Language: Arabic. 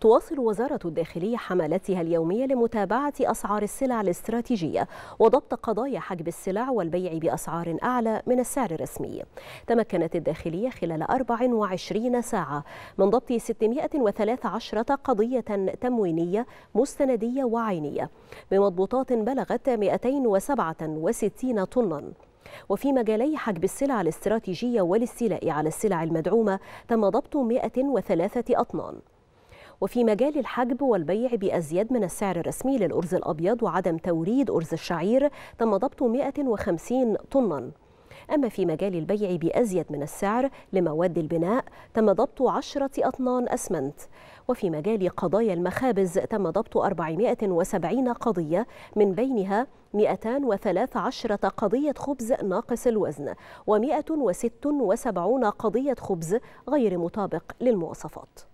تواصل وزارة الداخلية حملاتها اليومية لمتابعة أسعار السلع الاستراتيجية وضبط قضايا حجب السلع والبيع بأسعار أعلى من السعر الرسمي تمكنت الداخلية خلال 24 ساعة من ضبط 613 قضية تموينية مستندية وعينية بمضبوطات بلغت 267 طناً وفي مجالي حجب السلع الاستراتيجية والاستيلاء على السلع المدعومة تم ضبط 103 أطنان وفي مجال الحجب والبيع بأزيد من السعر الرسمي للأرز الأبيض وعدم توريد أرز الشعير تم ضبط 150 طناً أما في مجال البيع بأزيد من السعر لمواد البناء تم ضبط 10 أطنان أسمنت وفي مجال قضايا المخابز تم ضبط 470 قضية من بينها 213 قضية خبز ناقص الوزن و176 قضية خبز غير مطابق للمواصفات